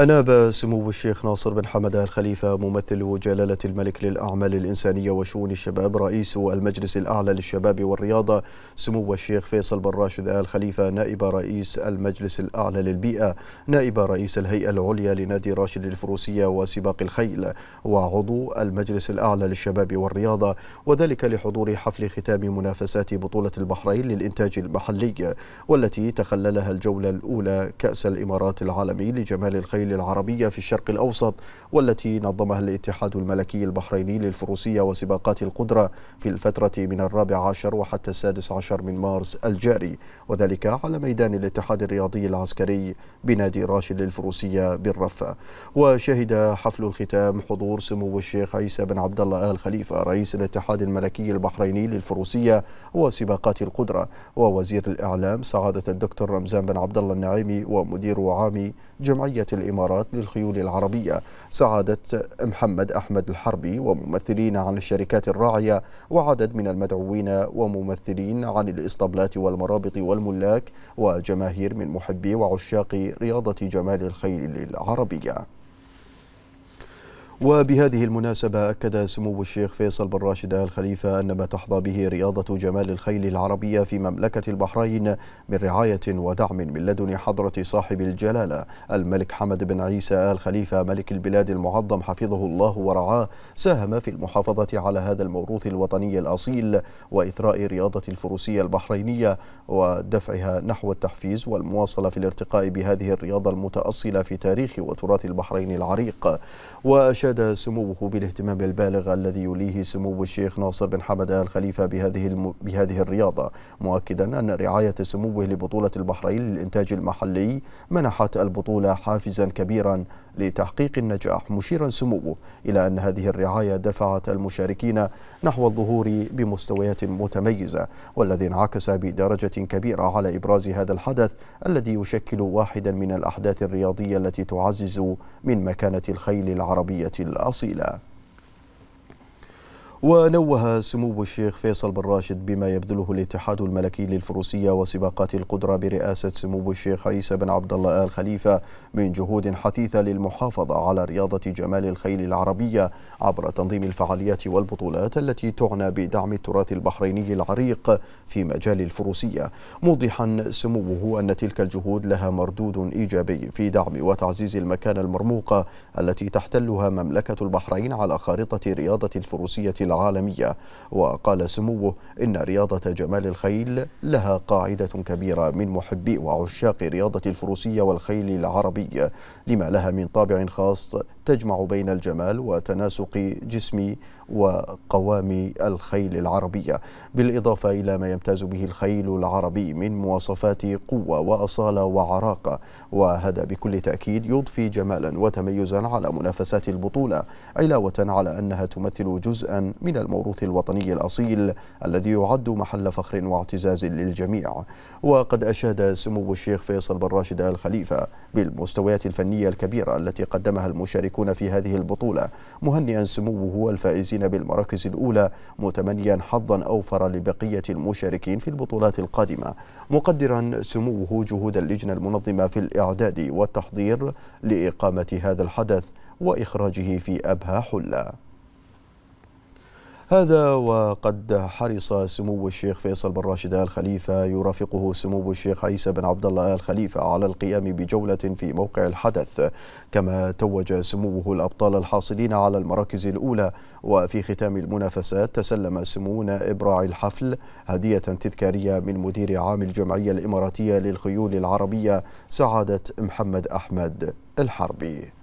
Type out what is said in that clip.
أناب سمو الشيخ ناصر بن حمد آل خليفة ممثل جلالة الملك للأعمال الإنسانية وشؤون الشباب رئيس المجلس الأعلى للشباب والرياضة سمو الشيخ فيصل بن راشد آل خليفة نائب رئيس المجلس الأعلى للبيئة نائب رئيس الهيئة العليا لنادي راشد الفروسية وسباق الخيل وعضو المجلس الأعلى للشباب والرياضة وذلك لحضور حفل ختام منافسات بطولة البحرين للإنتاج المحلي والتي تخللها الجولة الأولى كأس الإمارات العالمي لجمال الخيل الدول العربية في الشرق الأوسط والتي نظمها الاتحاد الملكي البحريني للفروسية وسباقات القدرة في الفترة من الرابع عشر وحتى السادس عشر من مارس الجاري وذلك على ميدان الاتحاد الرياضي العسكري بنادي راشد للفروسية بالرفة وشهد حفل الختام حضور سمو الشيخ عيسى بن عبد الله آل خليفة رئيس الاتحاد الملكي البحريني للفروسية وسباقات القدرة ووزير الإعلام سعادة الدكتور رمزان بن عبد الله النعيمي ومدير عام جمعية الإمارات الإمارات للخيول العربية سعادة محمد أحمد الحربي وممثلين عن الشركات الراعية وعدد من المدعوين وممثلين عن الإسطبلات والمرابط والملاك وجماهير من محبي وعشاق رياضة جمال الخيل العربية وبهذه المناسبة أكد سمو الشيخ فيصل بن راشد آل خليفة أن ما تحظى به رياضة جمال الخيل العربية في مملكة البحرين من رعاية ودعم من لدن حضرة صاحب الجلالة الملك حمد بن عيسى آل خليفة ملك البلاد المعظم حفظه الله ورعاه ساهم في المحافظة على هذا الموروث الوطني الأصيل وإثراء رياضة الفروسية البحرينية ودفعها نحو التحفيز والمواصلة في الارتقاء بهذه الرياضة المتأصلة في تاريخ وتراث البحرين العريق وأشاد زاد سموه بالاهتمام البالغ الذي يوليه سمو الشيخ ناصر بن حمد آل خليفة بهذه الم... بهذه الرياضة مؤكدا أن رعاية سموه لبطولة البحرين للإنتاج المحلي منحت البطولة حافزا كبيرا لتحقيق النجاح مشيرا سموه إلى أن هذه الرعاية دفعت المشاركين نحو الظهور بمستويات متميزة والذي انعكس بدرجة كبيرة على إبراز هذا الحدث الذي يشكل واحدا من الأحداث الرياضية التي تعزز من مكانة الخيل العربية الأصيلة ونوه سمو الشيخ فيصل بن راشد بما يبذله الاتحاد الملكي للفروسية وسباقات القدرة برئاسة سمو الشيخ عيسى بن عبد الله آل خليفة من جهود حثيثة للمحافظة على رياضة جمال الخيل العربية عبر تنظيم الفعاليات والبطولات التي تعنى بدعم التراث البحريني العريق في مجال الفروسية موضحا سموه أن تلك الجهود لها مردود إيجابي في دعم وتعزيز المكانة المرموقة التي تحتلها مملكة البحرين على خارطة رياضة الفروسية العالمية وقال سموه إن رياضة جمال الخيل لها قاعدة كبيرة من محبي وعشاق رياضة الفروسية والخيل العربي لما لها من طابع خاص تجمع بين الجمال وتناسق جسم وقوام الخيل العربية بالإضافة إلى ما يمتاز به الخيل العربي من مواصفات قوة وأصالة وعراقة وهذا بكل تأكيد يضفي جمالا وتميزا على منافسات البطولة علاوة على أنها تمثل جزءا من الموروث الوطني الأصيل الذي يعد محل فخر واعتزاز للجميع وقد أشاد سمو الشيخ فيصل بن راشد آل خليفة بالمستويات الفنية الكبيرة التي قدمها المشاركون في هذه البطولة مهنئا سموه الفائزين بالمراكز الأولى متمنيا حظا أوفر لبقية المشاركين في البطولات القادمة مقدرا سموه جهود اللجنة المنظمة في الإعداد والتحضير لإقامة هذا الحدث وإخراجه في أبهى حلة هذا وقد حرص سمو الشيخ فيصل بن راشد آل خليفة يرافقه سمو الشيخ عيسى بن عبد الله آل خليفة على القيام بجولة في موقع الحدث كما توج سموه الأبطال الحاصلين على المراكز الأولى وفي ختام المنافسات تسلم سمو نائب راعي الحفل هدية تذكارية من مدير عام الجمعية الإماراتية للخيول العربية سعادة محمد أحمد الحربي